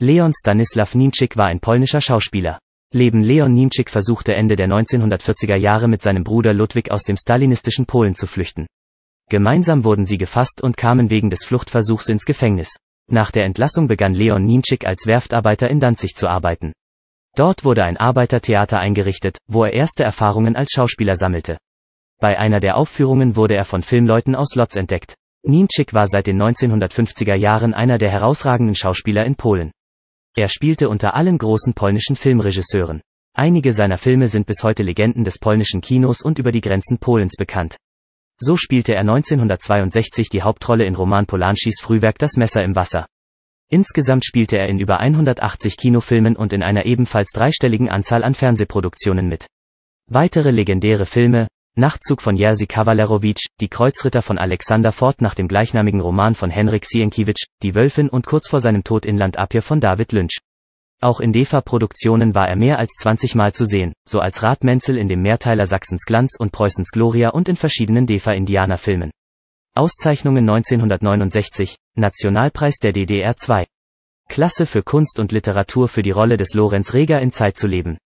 Leon Stanislaw Niemczyk war ein polnischer Schauspieler. Leben Leon Niemczyk versuchte Ende der 1940er Jahre mit seinem Bruder Ludwig aus dem stalinistischen Polen zu flüchten. Gemeinsam wurden sie gefasst und kamen wegen des Fluchtversuchs ins Gefängnis. Nach der Entlassung begann Leon Niemczyk als Werftarbeiter in Danzig zu arbeiten. Dort wurde ein Arbeitertheater eingerichtet, wo er erste Erfahrungen als Schauspieler sammelte. Bei einer der Aufführungen wurde er von Filmleuten aus Lotz entdeckt. Niemczyk war seit den 1950er Jahren einer der herausragenden Schauspieler in Polen. Er spielte unter allen großen polnischen Filmregisseuren. Einige seiner Filme sind bis heute Legenden des polnischen Kinos und über die Grenzen Polens bekannt. So spielte er 1962 die Hauptrolle in Roman Polanskis Frühwerk Das Messer im Wasser. Insgesamt spielte er in über 180 Kinofilmen und in einer ebenfalls dreistelligen Anzahl an Fernsehproduktionen mit. Weitere legendäre Filme, Nachtzug von Jerzy Kawalerowicz, Die Kreuzritter von Alexander Ford nach dem gleichnamigen Roman von Henrik Sienkiewicz, Die Wölfin und kurz vor seinem Tod Inland Appier von David Lynch. Auch in DEFA-Produktionen war er mehr als 20 Mal zu sehen, so als Ratmenzel in dem Mehrteiler Sachsens Glanz und Preußens Gloria und in verschiedenen DEFA-Indianerfilmen. Auszeichnungen 1969, Nationalpreis der DDR 2. Klasse für Kunst und Literatur für die Rolle des Lorenz Reger in Zeit zu leben.